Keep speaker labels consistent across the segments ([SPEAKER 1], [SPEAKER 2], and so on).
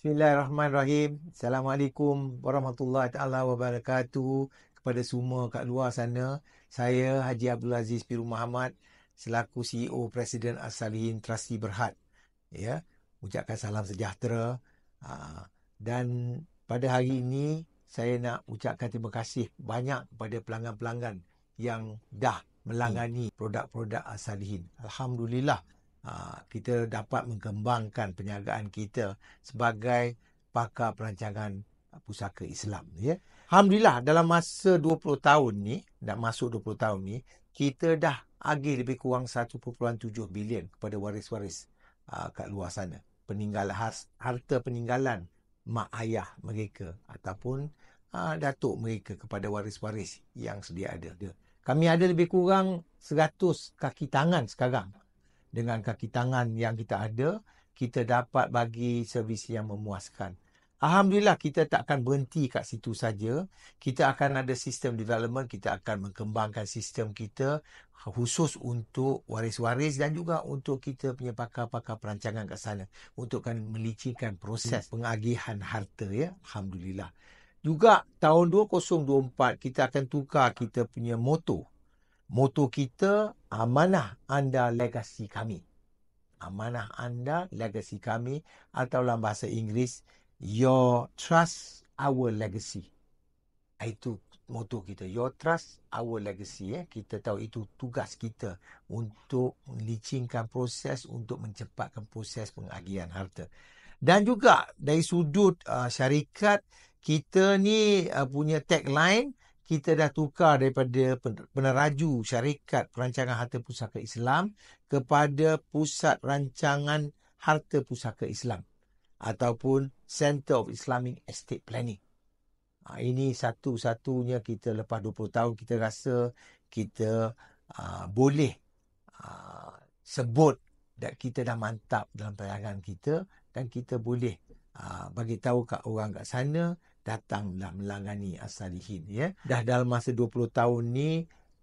[SPEAKER 1] Bismillahirrahmanirrahim. Assalamualaikum warahmatullahi taala wabarakatuh kepada semua kat luar sana. Saya Haji Abdul Aziz Piru Muhammad selaku CEO Presiden Asalihin Trusti Berhad. Ya, ucapkan salam sejahtera ha, dan pada hari ini saya nak ucapkan terima kasih banyak kepada pelanggan-pelanggan yang dah hmm. melangani produk-produk Asalihin. Alhamdulillah. Ha, kita dapat mengembangkan penyagaan kita sebagai pakar perancangan pusaka Islam ya. Alhamdulillah dalam masa 20 tahun ni dah masuk 20 tahun ni kita dah agih lebih kurang 1.7 bilion kepada waris-waris uh, kat luar sana. Peninggalan harta peninggalan mak ayah mereka ataupun uh, datuk mereka kepada waris-waris yang sedia ada. Ya. Kami ada lebih kurang 100 kaki tangan sekarang dengan kaki tangan yang kita ada, kita dapat bagi servis yang memuaskan. Alhamdulillah kita tak akan berhenti kat situ saja. Kita akan ada sistem development, kita akan mengembangkan sistem kita khusus untuk waris-waris dan juga untuk kita punya pakar-pakar perancangan kat sana untuk kan melicinkan proses pengagihan harta ya. Alhamdulillah. Juga tahun 2024 kita akan tukar kita punya motor Motor kita amanah anda legasi kami. Amanah anda legasi kami atau dalam bahasa Inggeris your trust our legacy. Itu moto kita. Your trust our legacy. Eh? Kita tahu itu tugas kita untuk licinkan proses untuk mencepatkan proses pengagihan harta. Dan juga dari sudut uh, syarikat kita ni uh, punya tagline kita dah tukar daripada peneraju syarikat perancangan harta pusaka Islam kepada pusat rancangan harta pusaka Islam ataupun Center of Islamic Estate Planning. Ha, ini satu-satunya kita lepas 20 tahun kita rasa kita uh, boleh uh, sebut dan kita dah mantap dalam perancangan kita dan kita boleh ha, bagi tahu kat orang kat sana datang dah melangani as-salihin ya dah dalam masa 20 tahun ni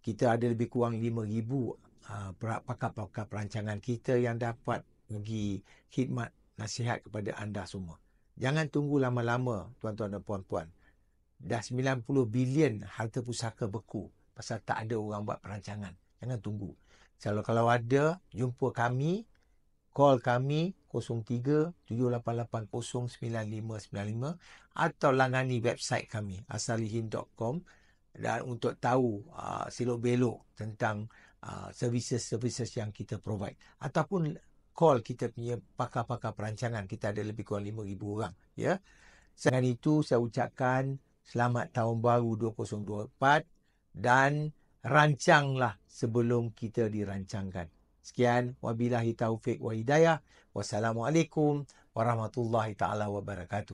[SPEAKER 1] kita ada lebih kurang 5000 uh, pakar-pakar perancangan kita yang dapat bagi khidmat nasihat kepada anda semua jangan tunggu lama-lama tuan-tuan dan puan-puan dah 90 bilion harta pusaka beku pasal tak ada orang buat perancangan jangan tunggu kalau kalau ada jumpa kami call kami 0377880995 atau langani website kami asalihin.com dan untuk tahu uh, silok belok tentang uh, services-services yang kita provide ataupun call kita punya pakar-pakar perancangan kita ada lebih kurang 5000 orang ya. Dengan itu saya ucapkan selamat tahun baru 2024 dan rancanglah sebelum kita dirancangkan. Sekian, wabillahi taufik wa hidayah. Wassalamualaikum warahmatullahi taala wabarakatuh.